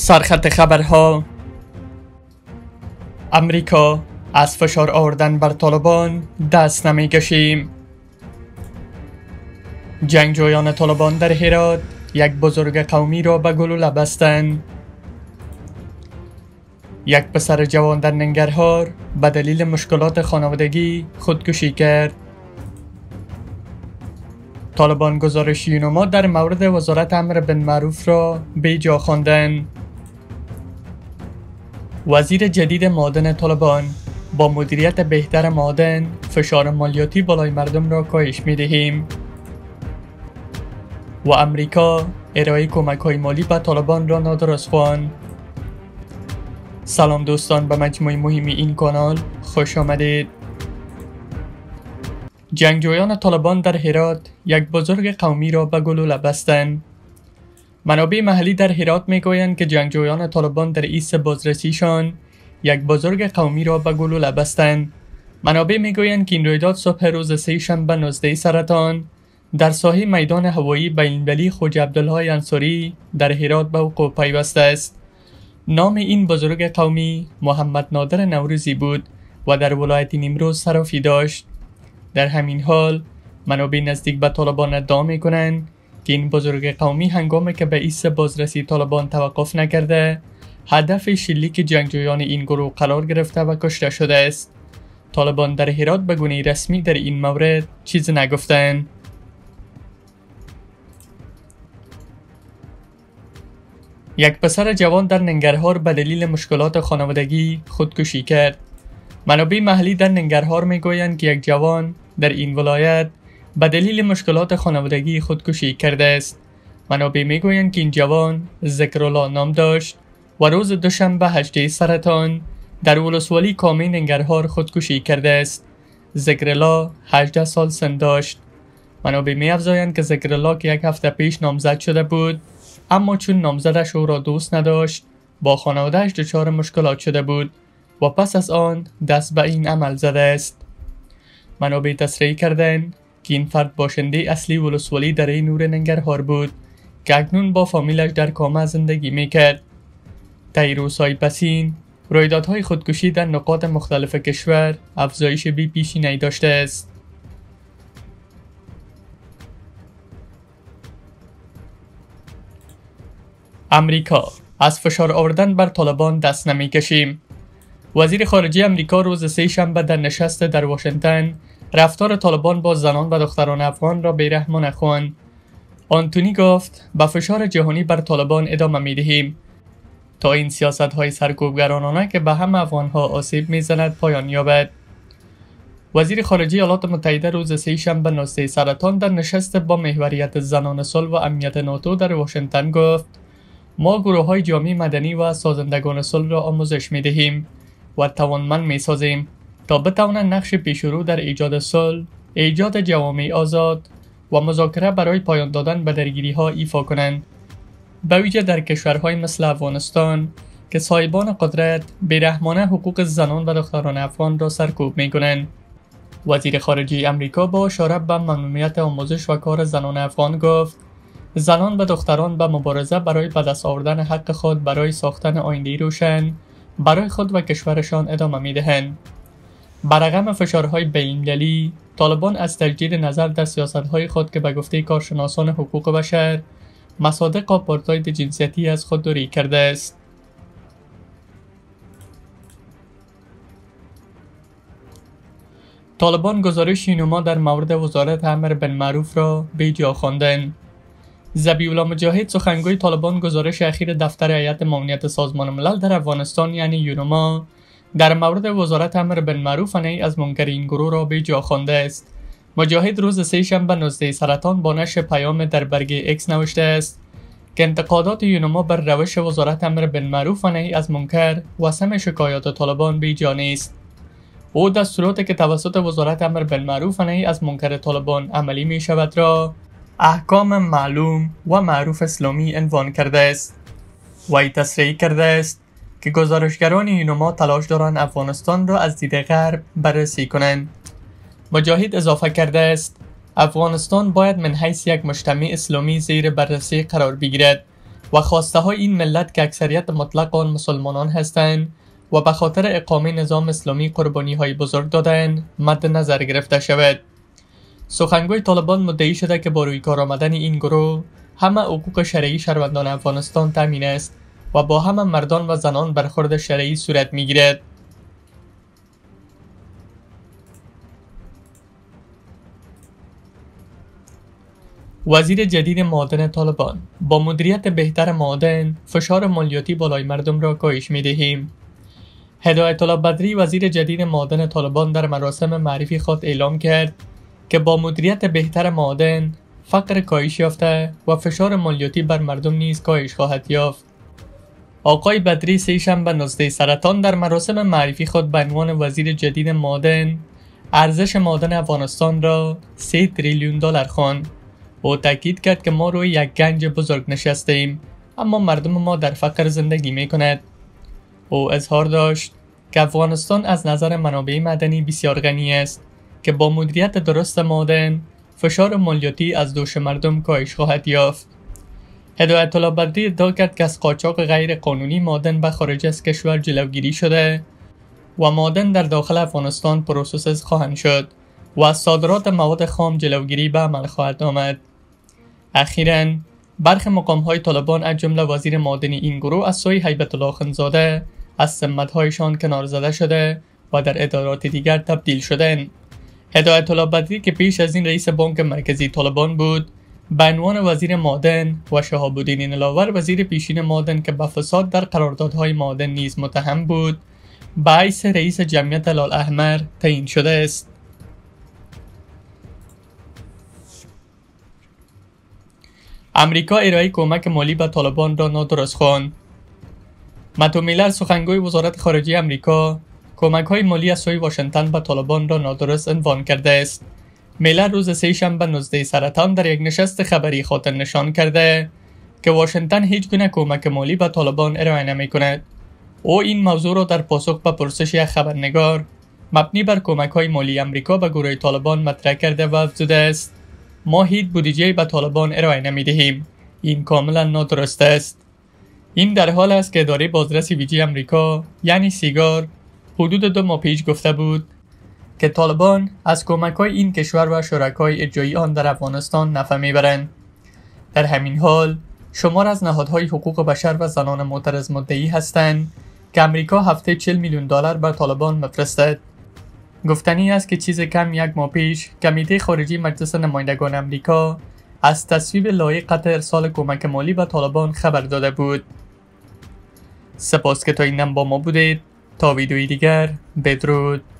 سرخط خبرها امریکا از فشار آوردن بر طالبان دست نمی کشیم جنگجویان طالبان در هرات یک بزرگ قومی را به گلو بستند یک پسر جوان در ننگرهار به دلیل مشکلات خانوادگی خودکشی کرد طالبان گزارش یونما در مورد وزارت امر بن معروف را بیجا خواندند وزیر جدید مادن طالبان با مدیریت بهتر مادن فشار مالیاتی بالای مردم را کاهش می دهیم و امریکا ارائه کمک های مالی به طالبان را نادرست خواند سلام دوستان به مجموعه مهمی این کانال خوش آمدید جنگجویان طالبان در هرات یک بزرگ قومی را به گلوله بستند منابع محلی در هرات میگویند که جنگجویان طالبان در ایست بازرسیشان یک بزرگ قومی را به گلوله بستند منابع میگویند که این رویداد صبح روز سه شنبه 19 سرطان در ساحه میدان هوایی بینالمللی خوج عبدالله انصاری در هرات به وقوع پیوسته است نام این بزرگ قومی محمد نادر نوروزی بود و در ولایت نیمروز صرافی داشت در همین حال منابع نزدیک به طالبان ادعا کنند. این بزرگ قومی هنگامی که به ایست بازرسی طالبان توقف نکرده هدف شلیک جنگجویان این گروه قرار گرفته و کشته شده است طالبان در هرات به گونه رسمی در این مورد چیز نگفتند یک پسر جوان در ننگرهار به دلیل مشکلات خانوادگی خودکشی کرد. منابع محلی در ننگرهار میگویند که یک جوان در این ولایت به دلیل مشکلات خانوادگی خودکشی کرده است منابع میگویند که این جوان ذکرالله نام داشت و روز دوشنبه هشته سرطان در ولسوالی کامین انگرهار خودکشی کرده است ذکرلا 18 سال سن داشت منابع می افزایند که ذکرلا که یک هفته پیش نامزد شده بود اما چون نامزدش او را دوست نداشت با خانوادهش دچار مشکلات شده بود و پس از آن دست به این عمل زده است منابع تصریح کردند که این فرد باشنده اصلی ولسوالی این نور ننگرهار بود که اکنون با فامیلش در کامه زندگی میکرد تایی روزهای پسین رویدادهای خودکشی در نقاط مختلف کشور افزایش بی پیشی داشته است امریکا از فشار آوردن بر طالبان دست نمی کشیم. وزیر خارجه امریکا روز سه شنبه در نشست در واشنگتن رفتار طالبان با زنان و دختران افغان را بیرحمانه خوان. آنتونی گفت به فشار جهانی بر طالبان ادامه می دهیم تا این سیاست های سرکوبگرانانه که به هم افغان ها آسیب می زند پایان یابد وزیر خارجه ایالات متحده روز سه شنبه سرطان در نشست با محوریت زنان صلح و امنیت ناتو در واشنگتن گفت ما گروه های جامعه مدنی و سازندگان صلح را آموزش می دهیم و توانمند می سازیم تا بتوانند نقش پیشرو در ایجاد صلح ایجاد جوامع آزاد و مذاکره برای پایان دادن به درگیریها ایفا کنند به ویژه در کشورهای مثل افغانستان که صاحبان قدرت بیرحمانه حقوق زنان و دختران افغان را سرکوب می کنند وزیر خارجه امریکا با اشاره به ممنوعیت آموزش و کار زنان افغان گفت زنان و دختران به مبارزه برای بدست آوردن حق خود برای ساختن آینده روشن برای خود و کشورشان ادامه می دهند. برغم فشارهای بینالمللی طالبان از تجدید نظر در سیاستهای خود که به گفته کارشناسان حقوق بشر مصادق آپارتاید جنسیتی از خود دوری کرده است طالبان گزارش نما در مورد وزارت امر بن معروف را بیجا خواندند زبیولا مجاهد سخنگوی طالبان گزارش اخیر دفتر هیئت امنیت سازمان ملل در افغانستان یعنی یونما در مورد وزارت امر بن معروف از منکر این گروه را به جا خوانده است مجاهد روز سه شنبه نزده سرطان با نش پیام در برگ اکس نوشته است که انتقادات یونما بر روش وزارت امر بن معروف از منکر و سم شکایات طالبان جا نیست او دستوراتی که توسط وزارت امر بن معروف از منکر طالبان عملی می شود را احکام معلوم و معروف اسلامی انوان کرده است وی تصریح کرده است که گزارشگران اینوما تلاش دارند افغانستان را از دید غرب بررسی کنند مجاهد اضافه کرده است افغانستان باید من حیث یک مجتمع اسلامی زیر بررسی قرار بگیرد و خواسته های این ملت که اکثریت مطلق آن مسلمانان هستند و به خاطر اقامه نظام اسلامی قربانی های بزرگ دادن مد نظر گرفته شود سخنگوی طالبان مدعی شده که با روی کار آمدن این گروه همه حقوق شرعی شهروندان افغانستان تامین است و با همه مردان و زنان برخورد شرعی صورت می گیرد. وزیر جدید معادن طالبان با مدیریت بهتر معادن فشار مالیاتی بالای مردم را کاهش می دهیم. هدایت الله بدری وزیر جدید معادن طالبان در مراسم معرفی خود اعلام کرد که با مدیریت بهتر معادن فقر کاهش یافته و فشار مالیاتی بر مردم نیز کاهش خواهد یافت. آقای بدری به نزده سرطان در مراسم معرفی خود به عنوان وزیر جدید مادن ارزش مادن افغانستان را 3 تریلیون دلار خواند او تاکید کرد که ما روی یک گنج بزرگ نشسته ایم اما مردم ما در فقر زندگی می کند او اظهار داشت که افغانستان از نظر منابع مدنی بسیار غنی است که با مدیریت درست مادن فشار مالیاتی از دوش مردم کاهش خواهد یافت هدایت بدری ادعا کرد که از قاچاق غیر قانونی مادن به خارج از کشور جلوگیری شده و مادن در داخل افغانستان پروسس خواهند شد و از صادرات مواد خام جلوگیری به عمل خواهد آمد. اخیرا برخی مقام های طالبان از جمله وزیر مادن این گروه از سوی حیبت الله از از هایشان کنار زده شده و در ادارات دیگر تبدیل شدن. هدایت الله بدری که پیش از این رئیس بانک مرکزی طالبان بود به عنوان وزیر مادن و شهاب الدین نلاور وزیر پیشین مادن که به فساد در قراردادهای مادن نیز متهم بود به عیس رئیس جمعیت لال احمر تعیین شده است امریکا ارائه کمک مالی به طالبان را نادرست خواند متو سخنگوی وزارت خارجه امریکا کمک های مالی از سوی واشنگتن به طالبان را نادرست عنوان کرده است ملل روز شنبه نزده سرطان در یک نشست خبری خاطر نشان کرده که واشنگتن هیچ گونه کمک مالی به طالبان ارائه نمی کند. او این موضوع را در پاسخ به پرسش یک خبرنگار مبنی بر کمک های مالی امریکا به گروه طالبان مطرح کرده و افزوده است ما هیچ بودجه به طالبان ارائه نمی دهیم این کاملا نادرست است این در حال است که اداره بازرس ویژه امریکا یعنی سیگار حدود دو ماه پیش گفته بود که طالبان از کمک های این کشور و شرکای اجرایی آن در افغانستان نفع میبرند در همین حال شمار از نهادهای حقوق بشر و زنان معترض مدعی هستند که امریکا هفته 40 میلیون دلار بر طالبان مفرستد. گفتنی است که چیز کم یک ماه پیش کمیته خارجی مجلس نمایندگان امریکا از تصویب لایه قطع ارسال کمک مالی به طالبان خبر داده بود سپاس که تا اینم با ما بودید تا ویدیوی دیگر بدرود